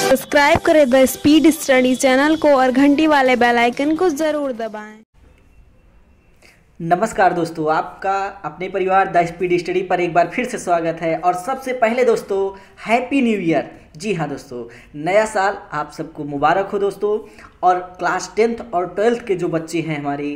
Subscribe करें the speed study channel को और घंटी वाले बेल आइकन को ज़रूर दबाएं। नमस्कार दोस्तों आपका अपने परिवार द स्पीड स्टडी पर एक बार फिर से स्वागत है और सबसे पहले दोस्तों हैप्पी न्यू ईयर जी हाँ दोस्तों नया साल आप सबको मुबारक हो दोस्तों और क्लास टेंथ और ट्वेल्थ के जो बच्चे हैं हमारे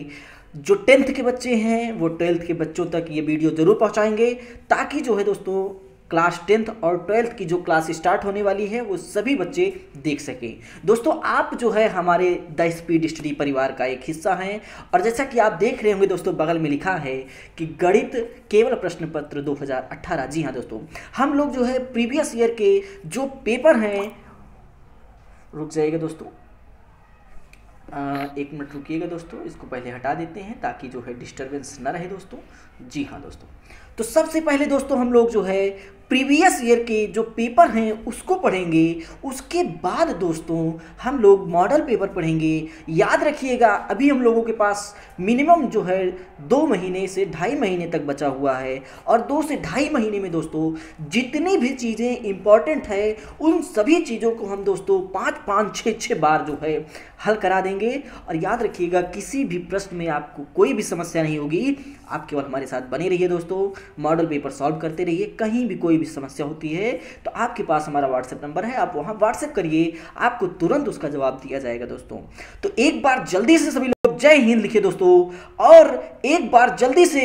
जो टेंथ के बच्चे हैं वो ट्वेल्थ के बच्चों तक ये वीडियो ज़रूर पहुँचाएंगे ताकि जो है दोस्तों क्लास टेंथ और ट्वेल्थ की जो क्लास स्टार्ट होने वाली है वो सभी बच्चे देख सकें दोस्तों आप जो है हमारे द स्पीड स्टडी परिवार का एक हिस्सा हैं और जैसा कि आप देख रहे होंगे दोस्तों बगल में लिखा है कि गणित केवल प्रश्न पत्र 2018 जी हाँ दोस्तों हम लोग जो है प्रीवियस ईयर के जो पेपर हैं रुक जाएगा दोस्तों एक मिनट रुकिएगा दोस्तों इसको पहले हटा देते हैं ताकि जो है डिस्टर्बेंस ना रहे दोस्तों जी हाँ दोस्तों तो सबसे पहले दोस्तों हम लोग जो है प्रीवियस ईयर के जो पेपर हैं उसको पढ़ेंगे उसके बाद दोस्तों हम लोग मॉडल पेपर पढ़ेंगे याद रखिएगा अभी हम लोगों के पास मिनिमम जो है दो महीने से ढाई महीने तक बचा हुआ है और दो से ढाई महीने में दोस्तों जितनी भी चीज़ें इम्पॉर्टेंट है उन सभी चीज़ों को हम दोस्तों पाँच पाँच छः छः बार जो है हल करा देंगे और याद रखिएगा किसी भी प्रश्न में आपको कोई भी समस्या नहीं होगी आप केवल हमारे साथ बने रहिए दोस्तों मॉडल पेपर सॉल्व करते रहिए कहीं भी कोई भी समस्या होती है तो आपके पास हमारा व्हाट्सएप नंबर है आप वहां व्हाट्सएप करिए आपको तुरंत उसका जवाब दिया जाएगा दोस्तों तो एक बार जल्दी से सभी लोग जय हिंद लिखिए दोस्तों और एक बार जल्दी से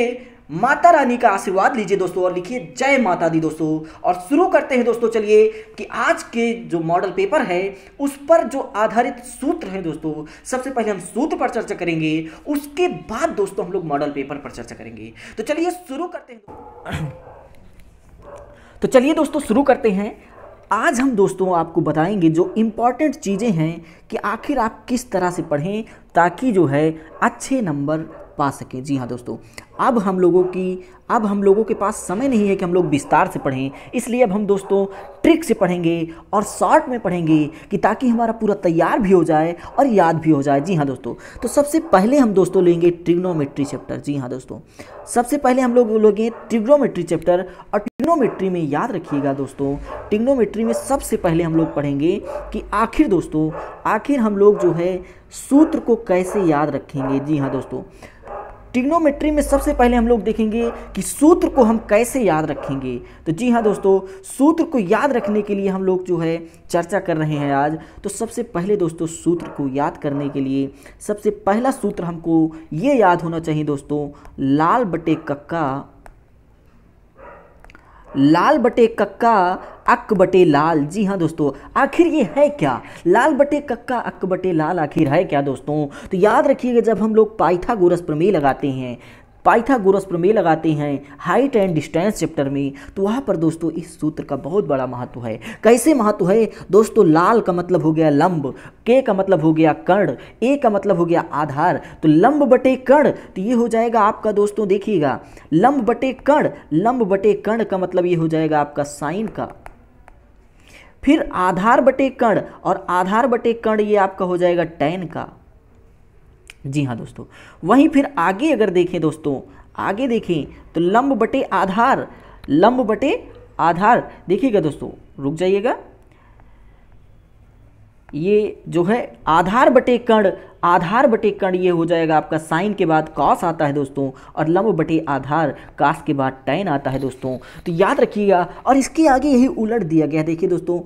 माता रानी का आशीर्वाद लीजिए दोस्तों और लिखिए जय माता दी दोस्तों और शुरू करते हैं दोस्तों चलिए कि आज के जो मॉडल पेपर है उस पर जो आधारित सूत्र है दोस्तों सबसे पहले हम सूत्र पर चर्चा करेंगे उसके बाद दोस्तों हम लोग मॉडल पेपर पर चर्चा करेंगे तो चलिए शुरू करते हैं तो चलिए दोस्तों शुरू करते हैं आज हम दोस्तों आपको बताएंगे जो इम्पॉर्टेंट चीज़ें हैं कि आखिर आप किस तरह से पढ़ें ताकि जो है अच्छे नंबर पा सकें जी हाँ दोस्तों अब हम लोगों की अब हम लोगों के पास समय नहीं है कि हम लोग विस्तार से पढ़ें इसलिए अब हम दोस्तों ट्रिक से पढ़ेंगे और शॉर्ट में पढ़ेंगे कि ताकि हमारा पूरा तैयार भी हो जाए और याद भी हो जाए जी हाँ दोस्तों तो सबसे पहले हम दोस्तों लेंगे ट्रिग्नोमेट्री चैप्टर जी हाँ दोस्तों सबसे पहले हम लोग लोगे ट्रिग्नोमेट्री चैप्टर और ट्रिग्नोमेट्री में याद रखिएगा दोस्तों ट्रिग्नोमेट्री में सबसे पहले हम लोग पढ़ेंगे कि आखिर दोस्तों आखिर हम लोग जो है सूत्र को कैसे याद रखेंगे जी हाँ दोस्तों ट्रिग्नोमेट्री में सबसे पहले हम लोग देखेंगे कि सूत्र को हम कैसे याद रखेंगे तो जी हाँ दोस्तों सूत्र को याद रखने के लिए हम लोग जो है चर्चा कर रहे हैं आज तो सबसे पहले दोस्तों सूत्र को याद करने के लिए सबसे पहला सूत्र हमको ये याद होना चाहिए दोस्तों लाल बटे कक्का लाल बटे कक्का अक बटे लाल जी हाँ दोस्तों आखिर ये है क्या लाल बटे कक्का अक बटे लाल आखिर है क्या दोस्तों तो याद रखिएगा जब हम लोग पाइथागोरस प्रमेय लगाते हैं पाइथागोरस प्रमेय लगाते हैं हाइट एंड डिस्टेंस चैप्टर में तो वहाँ पर दोस्तों इस सूत्र का बहुत बड़ा महत्व है कैसे महत्व है दोस्तों लाल का मतलब हो गया लंब के का मतलब हो गया कर्ण ए का मतलब हो गया आधार तो लंब बटे कर्ण तो ये हो जाएगा आपका दोस्तों देखिएगा लंब बटे कर्ण लंब बटे कर्ण का मतलब ये हो जाएगा आपका साइन का फिर आधार बटे कर्ण और आधार बटे कर्ण ये आपका हो जाएगा टेन का जी हाँ दोस्तों वहीं फिर आगे अगर देखें दोस्तों आगे देखें तो लंब बटे आधार लंब बटे आधार देखिएगा दोस्तों रुक जाइएगा ये जो है आधार बटे कर्ण आधार बटे कर्ण ये हो जाएगा आपका साइन के बाद कॉस आता है दोस्तों और लंब बटे आधार कास के बाद टैन आता है दोस्तों तो याद रखिएगा और इसके आगे यही उलट दिया गया देखिए दोस्तों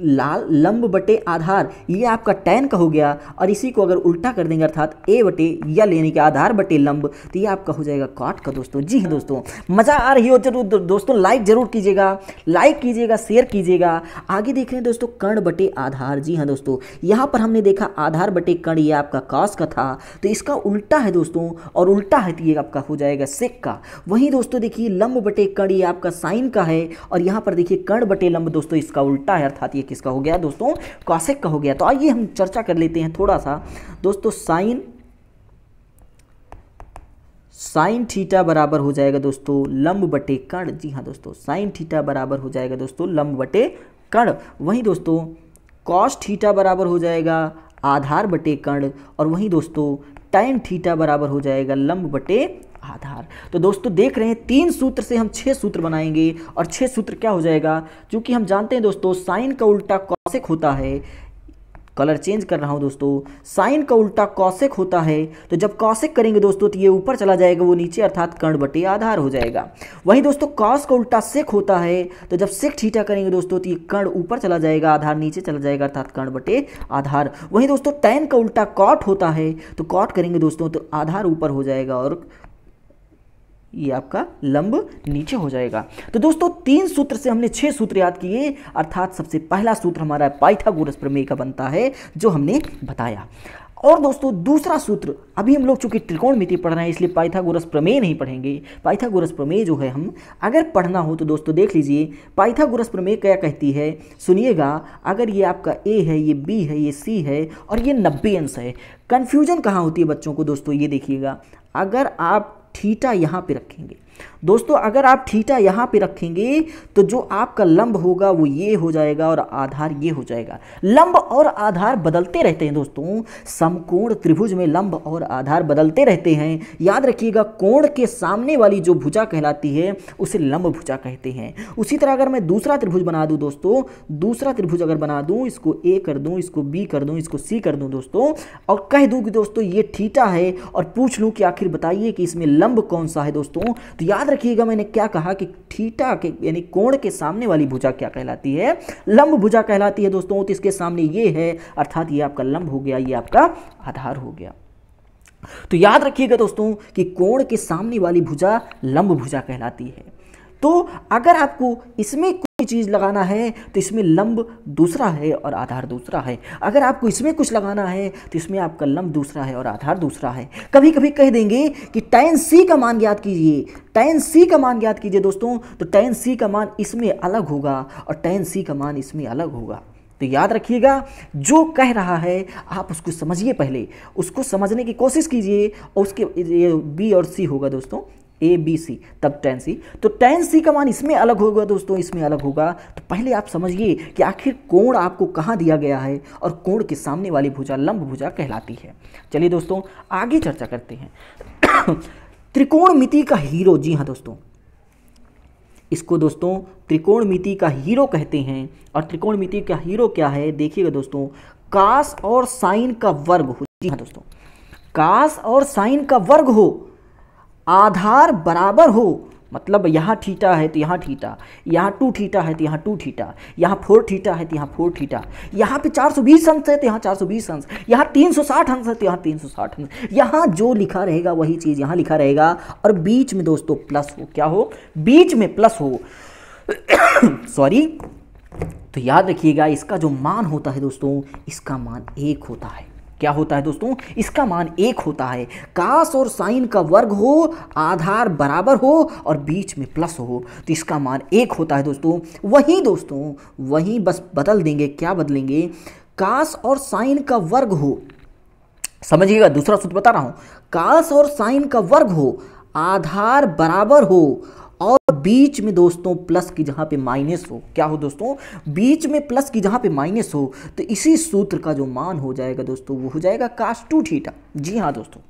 लाल लंब बटे आधार ये आपका टैन का हो गया और इसी को अगर उल्टा कर देंगे अर्थात ए बटे या लेने के आधार बटे लंब तो ये आपका हो जाएगा कॉट का दोस्तों जी हाँ दोस्तों मज़ा आ रही हो जरूर दोस्तों लाइक ज़रूर कीजिएगा लाइक कीजिएगा शेयर कीजिएगा आगे देख रहे हैं दोस्तों कर्ण बटे आधार जी हाँ दोस्तों यहाँ पर हमने देखा आधार बटे कर्ण ये आपका कॉस का था तो इसका उल्टा है दोस्तों और उल्टा है तो ये आपका हो जाएगा सेक का वहीं दोस्तों देखिए लंब बटे कर्ण ये आपका साइन का है और यहाँ पर देखिए कर्ण बटे लंब दोस्तों इसका उल्टा है अर्थात ये किसका हो गया दोस्तों कॉसेक का हो गया तो आइए हम चर्चा कर लेते हैं थोड़ा सा दोस्तों साइन साइन थीटा बराबर हो जाएगा दोस्तों लंब बटे कण जी हाँ दोस्तों साइन थीटा बराबर हो जाएगा दोस्तों लंब बटे कण वहीं दोस्तों कॉस थीटा बराबर हो जाएगा आधार बटे कण और वहीं दोस्तों टाइम थीटा बराबर हो जाएगा लंब बटे आधार तो दोस्तों देख रहे हैं तीन सूत्र से हम छह सूत्र बनाएंगे और छह सूत्र क्या हो जाएगा क्योंकि हम जानते हैं दोस्तों साइन का उल्टा कौशिक होता है कलर चेंज कर रहा हूं दोस्तों साइन का उल्टा कौशिक होता है तो जब कौशिक करेंगे दोस्तों तो ये ऊपर चला जाएगा वो नीचे अर्थात कर्ण बटे आधार हो जाएगा वहीं दोस्तों कॉस का उल्टा सेक होता है तो जब सेक ठीठा करेंगे दोस्तों तो ये कर्ण ऊपर चला जाएगा आधार नीचे चला जाएगा अर्थात कर्ण बटे आधार वहीं दोस्तों टैन का उल्टा कॉट होता है तो कॉट करेंगे दोस्तों तो आधार ऊपर हो जाएगा और ये आपका लंब नीचे हो जाएगा तो दोस्तों तीन सूत्र से हमने छह सूत्र याद किए अर्थात सबसे पहला सूत्र हमारा पाइथागोरस प्रमेय का बनता है जो हमने बताया और दोस्तों दूसरा सूत्र अभी हम लोग चूंकि त्रिकोण मिति पढ़ रहे हैं इसलिए पाइथागोरस प्रमेय नहीं पढ़ेंगे पाइथागोरस प्रमेय जो है हम अगर पढ़ना हो तो दोस्तों देख लीजिए पाइथागोरस प्रमेय क्या कहती है सुनिएगा अगर ये आपका ए है ये बी है ये सी है और ये नब्बे अंश है कन्फ्यूजन कहाँ होती है बच्चों को दोस्तों ये देखिएगा अगर आप थीटा यहाँ पे रखेंगे दोस्तों अगर आप थीटा यहाँ पे रखेंगे तो जो आपका लंब होगा वो ये हो जाएगा और आधार ये हो जाएगा लंब और आधार बदलते रहते हैं दोस्तों समकोण त्रिभुज में लंब और आधार बदलते रहते हैं याद रखिएगा कोण के सामने वाली जो भुजा कहलाती है उसे लंब भुजा कहते हैं उसी तरह अगर मैं दूसरा त्रिभुज बना दूँ दोस्तों दूसरा त्रिभुज अगर बना दूँ इसको ए कर दूँ इसको बी कर दूँ इसको सी कर दूँ दोस्तों और कह दूँ कि दोस्तों ये ठीटा है और पूछ लूँ कि आखिर बताइए कि इसमें लंब कौन सा है दोस्तों तो याद याद रखिएगा मैंने क्या कहा कि थीटा के यानी कोण के सामने वाली भुजा क्या कहलाती है लंब भुजा कहलाती है दोस्तों तो इसके सामने ये है अर्थात ये आपका लंब हो गया ये आपका आधार हो गया तो याद रखिएगा दोस्तों कि कोण के सामने वाली भुजा लंब भुजा कहलाती है तो अगर आपको इसमें कोई चीज़ लगाना है तो इसमें लंब दूसरा है और आधार दूसरा है अगर आपको इसमें कुछ लगाना है तो इसमें आपका लंब दूसरा है और आधार दूसरा है कभी कभी कह देंगे कि टैन सी का मान ज्ञात कीजिए टैन सी का मान ज्ञात कीजिए दोस्तों तो टैन सी का मान इसमें अलग होगा और टैन सी का मान इसमें अलग होगा तो याद रखिएगा जो कह रहा है आप उसको समझिए पहले उसको समझने की कोशिश कीजिए और उसके ये बी और सी होगा दोस्तों ए बी सी तब टेन सी तो टेन सी का मान इसमें अलग होगा दोस्तों इसमें अलग होगा तो पहले आप समझिए कि आखिर कोण आपको कहाँ दिया गया है और कोण के सामने वाली भुजा लंब भुजा कहलाती है चलिए दोस्तों आगे चर्चा करते हैं त्रिकोण मिति का हीरो जी हाँ दोस्तों इसको दोस्तों त्रिकोण मिति का हीरो कहते हैं और त्रिकोण मिति का हीरो क्या है देखिएगा दोस्तों कास और साइन का वर्ग हो जी हाँ दोस्तों कास और साइन का वर्ग हो आधार बराबर हो मतलब यहाँ ठीटा है तो यहाँ ठीटा यहाँ टू ठीटा है तो यहाँ टू ठीटा यहाँ फोर ठीटा है तो यहाँ फोर ठीटा यहाँ पे 420 अंश है तो यहाँ 420 अंश यहाँ 360 अंश है तो यहाँ 360 अंश यहाँ जो लिखा रहेगा वही चीज़ यहाँ लिखा रहेगा और बीच में दोस्तों प्लस हो क्या हो बीच में प्लस हो सॉरी तो याद रखिएगा इसका जो मान होता है दोस्तों इसका मान एक होता है क्या होता है दोस्तों इसका मान एक होता है कास और साइन का वर्ग हो आधार बराबर हो और बीच में प्लस हो तो इसका मान एक होता है दोस्तों वही दोस्तों वही बस बदल देंगे क्या बदलेंगे कास और साइन का वर्ग हो समझिएगा दूसरा सूत्र बता रहा हूं कास और साइन का वर्ग हो आधार बराबर हो और बीच में दोस्तों प्लस की जहाँ पे माइनस हो क्या हो दोस्तों बीच में प्लस की जहाँ पे माइनस हो तो इसी सूत्र का जो मान हो जाएगा दोस्तों वो हो जाएगा काश टू ठीटा जी हाँ दोस्तों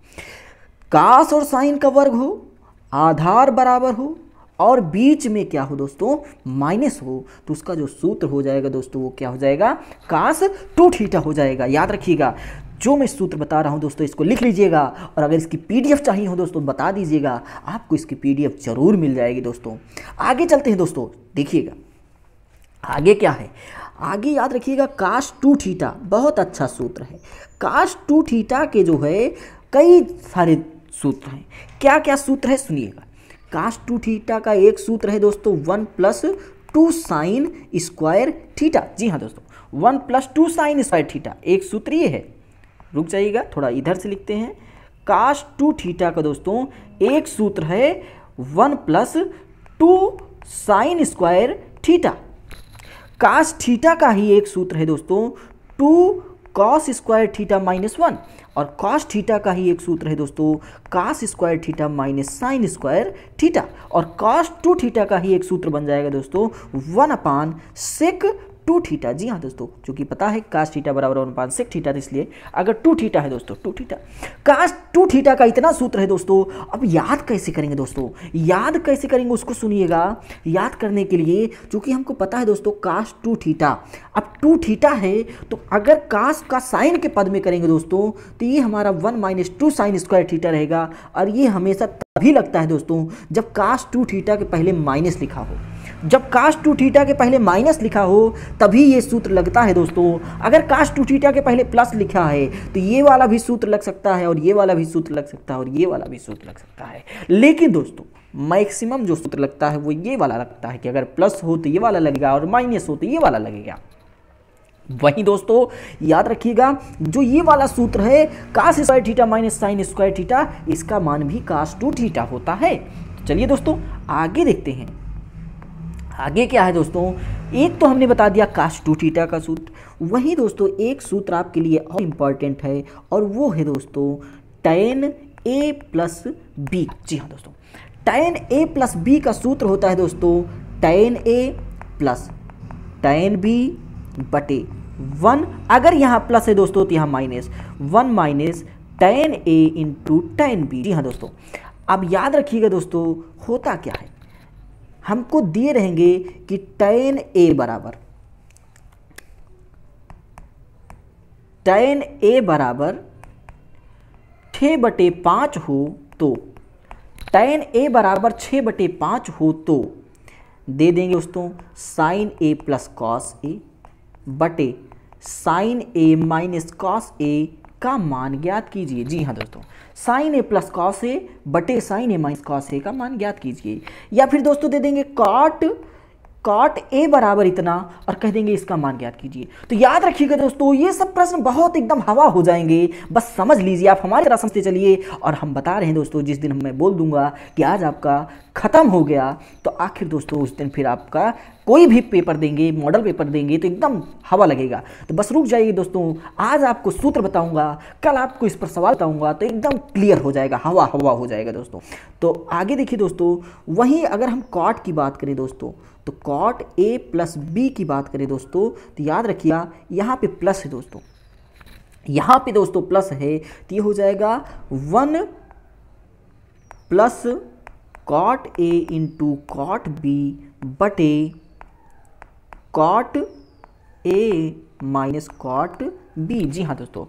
काश और साइन का वर्ग हो आधार बराबर हो और बीच में क्या हो दोस्तों माइनस हो तो उसका जो सूत्र हो जाएगा दोस्तों वो क्या हो जाएगा काश टू ठीटा हो जाएगा याद रखिएगा जो मैं सूत्र बता रहा हूँ दोस्तों इसको लिख लीजिएगा और अगर इसकी पीडीएफ चाहिए हो दोस्तों बता दीजिएगा आपको इसकी पीडीएफ ज़रूर मिल जाएगी दोस्तों आगे चलते हैं दोस्तों देखिएगा आगे क्या है आगे याद रखिएगा काश टू ठीटा बहुत अच्छा सूत्र है काश टू ठीटा के जो है कई सारे सूत्र हैं क्या क्या सूत्र है सुनिएगा काश टू ठीटा का एक सूत्र है दोस्तों one plus two sine square theta जी हाँ दोस्तों one plus two sine square theta एक सूत्र ये है रुक जाइएगा थोड़ा इधर से लिखते हैं काश टू थीटा का दोस्तों एक सूत्र है one plus two sine square theta cos theta का ही एक सूत्र है दोस्तों two cos square theta minus one और कॉस थीटा का ही एक सूत्र है दोस्तों cos square theta minus sine square theta और कॉस टू थीटा का ही एक सूत्र बन जाएगा दोस्तों one upon sec two theta जी हाँ दोस्तों क्योंकि पता है कास्ट थीटा बराबर अनुपात सिक्स थीटा इसलिए अगर टू थीटा है दोस्तों two theta cos two theta का इतना सूत्र है दोस्तों अब याद कैसे करेंगे दोस्तों याद कैसे करेंगे उसको सुनिएगा याद करने के लिए चूंकि हमको पता है दोस्तों कास्ट टू थीटा अब टू थीटा है तो अगर कास्ट का साइन के पद में करेंगे दोस्तों तो ये हमारा one minus two sine square theta रहेगा और ये हमेशा तभी लगता है दोस्तों जब कास्ट टू थीटा के पहले माइनस लिखा हो जब कास्ट टू थीटा के पहले माइनस लिखा हो तभी ये सूत्र लगता है दोस्तों अगर कास्ट टू थीटा के पहले प्लस लिखा है तो ये वाला भी सूत्र लग सकता है और ये वाला भी सूत्र लग सकता है और ये वाला भी सूत्र लग सकता है लेकिन दोस्तों मैक्सिमम जो सूत्र लगता है वो ये वाला लगता है कि अगर प्लस हो तो ये वाला लगेगा और माइनस हो तो ये वाला लगेगा वही दोस्तों याद रखिएगा जो ये वाला सूत्र है cos square theta minus sine square theta इसका मान भी कास टू थीटा होता है चलिए दोस्तों आगे देखते हैं आगे क्या है दोस्तों एक तो हमने बता दिया कास्ट टू टीटा का सूत्र वहीं दोस्तों एक सूत्र आपके लिए और इम्पॉर्टेंट है और वो है दोस्तों टेन ए प्लस बी जी हाँ दोस्तों टेन ए प्लस बी का सूत्र होता है दोस्तों tan A plus tan B बटे वन अगर यहाँ प्लस है दोस्तों तो यहाँ minus one minus tan A into tan B जी हाँ दोस्तों अब याद रखिएगा दोस्तों होता क्या है हमको दिए रहेंगे कि टेन ए बराबर टेन ए बराबर छ बटे पाँच हो तो टेन ए बराबर छ बटे पाँच हो तो दे देंगे दोस्तों sine A plus cos A बटे sine A minus cos A का मान ज्ञात कीजिए जी हाँ दोस्तों sine A plus cos A बटे sine A minus cos A का मान ज्ञात कीजिए या फिर दोस्तों दे देंगे कॉट कॉट ए बराबर इतना और कह देंगे इसका मान ज्ञात कीजिए तो याद रखिएगा दोस्तों ये सब प्रश्न बहुत एकदम हवा हो जाएंगे बस समझ लीजिए आप हमारी तरह समझते चलिए और हम बता रहे हैं दोस्तों जिस दिन मैं बोल दूंगा कि आज आपका ख़त्म हो गया तो आखिर दोस्तों उस दिन फिर आपका कोई भी पेपर देंगे मॉडल पेपर देंगे तो एकदम हवा लगेगा तो बस रुक जाइए दोस्तों आज आपको सूत्र बताऊंगा कल आपको इस पर सवाल बताऊंगा तो एकदम क्लियर हो जाएगा हवा हवा हो जाएगा दोस्तों तो आगे देखिए दोस्तों वहीं अगर हम कॉट की बात करें दोस्तों तो कॉट ए प्लस बी की बात करें दोस्तों तो याद रखिएगा यहाँ पे प्लस है दोस्तों यहाँ पे दोस्तों प्लस है तो ये हो जाएगा one plus cot A into cot B बटे cot A minus cot B जी हाँ दोस्तों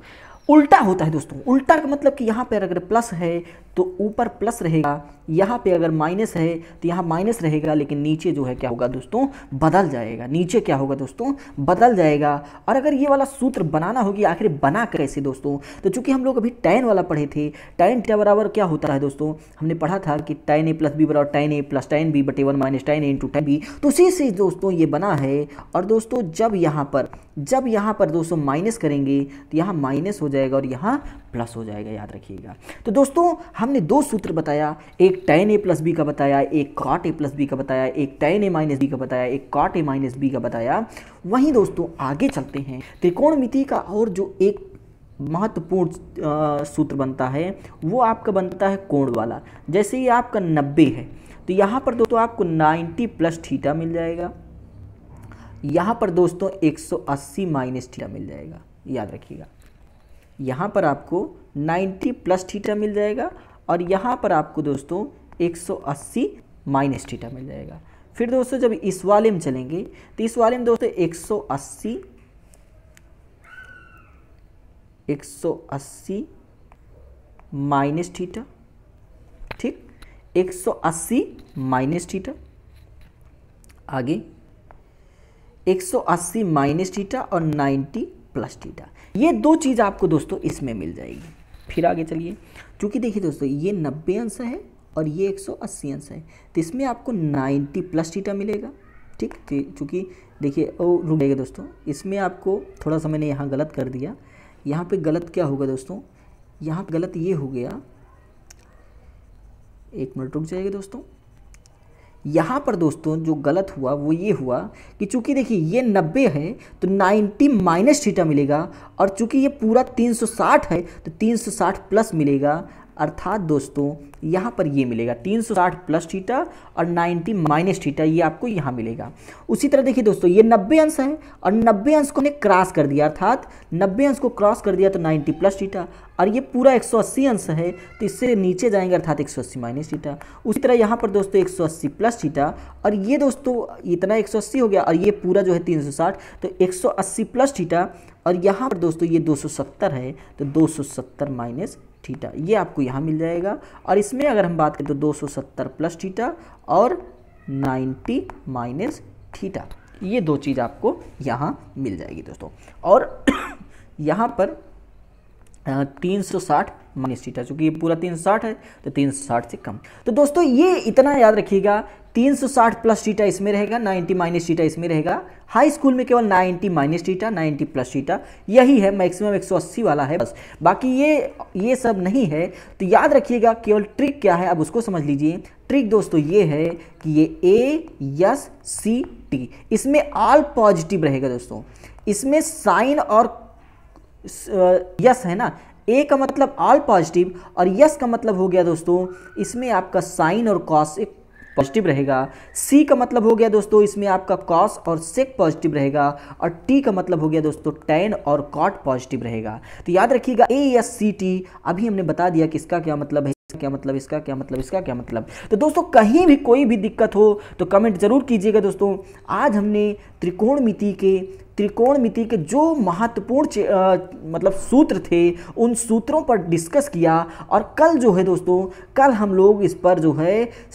उल्टा होता है दोस्तों उल्टा का मतलब कि यहाँ पर अगर प्लस है तो ऊपर प्लस रहेगा यहाँ पे अगर माइनस है तो यहाँ माइनस रहेगा लेकिन नीचे जो है क्या होगा दोस्तों बदल जाएगा नीचे क्या होगा दोस्तों बदल जाएगा और अगर ये वाला सूत्र बनाना होगी आखिर बना कैसे दोस्तों तो चूंकि हम लोग अभी टैन वाला पढ़े थे टैन टा बराबर क्या होता है दोस्तों हमने पढ़ा था कि टैन ए प्लस बी बराबर tan A plus tan B बटे one minus tan A into tan B तो उसी से दोस्तों ये बना है और दोस्तों जब यहाँ पर जब यहाँ पर दोस्तों माइनस करेंगे तो यहाँ माइनस हो जाएगा और यहाँ प्लस हो जाएगा याद रखिएगा तो दोस्तों हम हमने दो सूत्र बताया एक टेन ए प्लस बी का बताया एक कॉट ए प्लस बी का बताया एक टेन ए माइनस बी का बताया एक कॉट ए माइनस बी का बताया वहीं दोस्तों आगे चलते हैं त्रिकोणमिति का और जो एक महत्वपूर्ण सूत्र बनता है वो आपका बनता है कोण वाला जैसे ये आपका नब्बे है तो यहाँ पर दोस्तों आपको नाइन्टी प्लस ठीटा मिल जाएगा यहाँ पर दोस्तों 180 माइनस ठीटा मिल जाएगा याद रखिएगा यहाँ पर आपको 90 प्लस थीटा मिल जाएगा और यहाँ पर आपको दोस्तों 180 माइनस थीटा मिल जाएगा फिर दोस्तों जब इस वाले में चलेंगे तो इस वाले में दोस्तों 180 180 माइनस थीटा ठीक 180 माइनस थीटा आगे 180 माइनस थीटा और 90 प्लस थीटा ये दो चीज़ आपको दोस्तों इसमें मिल जाएगी फिर आगे चलिए चूँकि देखिए दोस्तों ये नब्बे अंश है और ये एक सौ अस्सी अंश है तो इसमें आपको नाइन्टी प्लस टीटा मिलेगा ठीक तो चूँकि देखिए ओ रुक जाएगा दोस्तों इसमें आपको थोड़ा सा मैंने यहाँ गलत कर दिया यहाँ पे गलत क्या होगा दोस्तों यहाँ गलत ये हो गया एक मिनट रुक जाएगा दोस्तों यहाँ पर दोस्तों जो गलत हुआ वो ये हुआ कि चूंकि देखिए ये 90 है तो 90 माइनस थीटा मिलेगा और चूंकि ये पूरा 360 है तो 360 प्लस मिलेगा अर्थात दोस्तों यहाँ पर ये मिलेगा 360 प्लस थीटा और 90 माइनस थीटा ये आपको यहाँ मिलेगा उसी तरह देखिए दोस्तों ये 90 अंश है और 90 अंश को हमने क्रॉस कर दिया अर्थात 90 अंश को क्रॉस कर दिया तो 90 प्लस थीटा और ये पूरा 180 अंश है तो इससे नीचे जाएंगे अर्थात 180 माइनस थीटा उसी तरह यहाँ पर दोस्तों 180 प्लस थीटा और ये दोस्तों इतना 180 हो गया और ये पूरा जो है 360 तो 180 प्लस थीटा और यहाँ पर दोस्तों ये 270 है तो 270 माइनस थीटा ये आपको यहाँ मिल जाएगा और इसमें अगर हम बात करें तो 270 प्लस थीटा और 90 माइनस थीटा ये दो चीज़ आपको यहाँ मिल जाएगी दोस्तों और यहाँ पर तीन सौ साठ माइनस थीटा चूंकि ये पूरा तीन सौ साठ है तो तीन सौ साठ से कम तो दोस्तों ये इतना याद रखिएगा तीन सौ साठ प्लस थीटा इसमें रहेगा नाइन्टी माइनस थीटा इसमें रहेगा हाई स्कूल में केवल ninety minus theta ninety plus theta यही है मैक्सिमम एक सौ अस्सी वाला है बस बाकी ये ये सब नहीं है तो याद रखिएगा केवल ट्रिक क्या है अब उसको समझ लीजिए ट्रिक दोस्तों ये है कि ये ए यस सी टी इसमें ऑल पॉजिटिव रहेगा दोस्तों इसमें साइन और यस है ना ए का मतलब आल पॉजिटिव और यस का मतलब हो गया दोस्तों इसमें आपका साइन और कॉस एक पॉजिटिव रहेगा सी का मतलब हो गया दोस्तों इसमें आपका कॉस और सेक पॉजिटिव रहेगा और टी का मतलब हो गया दोस्तों टेन और कॉट पॉजिटिव रहेगा तो याद रखिएगा ए एस सी टी अभी हमने बता दिया कि इसका क्या मतलब है क्या मतलब इसका क्या मतलब इसका क्या मतलब तो दोस्तों कहीं भी कोई भी दिक्कत हो तो कमेंट जरूर कीजिएगा दोस्तों आज हमने त्रिकोणमिति के त्रिकोणमिति के जो महत्वपूर्ण मतलब सूत्र थे उन सूत्रों पर डिस्कस किया और कल जो है दोस्तों कल हम लोग इस पर जो है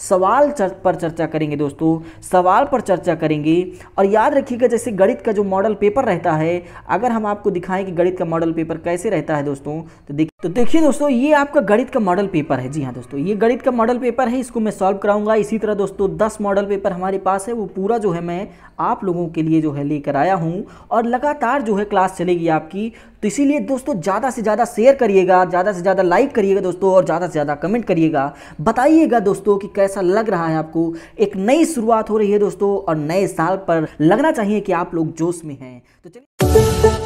सवाल चर, पर चर्चा करेंगे दोस्तों सवाल पर चर्चा करेंगे और याद रखिएगा जैसे गणित का जो मॉडल पेपर रहता है अगर हम आपको दिखाएं कि गणित का मॉडल पेपर कैसे रहता है दोस्तों तो देखिए तो देखिए दोस्तों ये आपका गणित का मॉडल पेपर है जी हाँ दोस्तों ये गणित का मॉडल पेपर है इसको मैं सॉल्व कराऊंगा इसी तरह दोस्तों दस मॉडल पेपर हमारे पास है वो पूरा जो है मैं आप लोगों के लिए जो है लेकर आया हूँ और लगातार जो है क्लास चलेगी आपकी तो इसीलिए दोस्तों ज़्यादा से ज़्यादा शेयर करिएगा ज़्यादा से ज़्यादा लाइक करिएगा दोस्तों और ज़्यादा से ज़्यादा कमेंट करिएगा बताइएगा दोस्तों कि कैसा लग रहा है आपको एक नई शुरुआत हो रही है दोस्तों और नए साल पर लगना चाहिए कि आप लोग जोश में हैं तो चलिए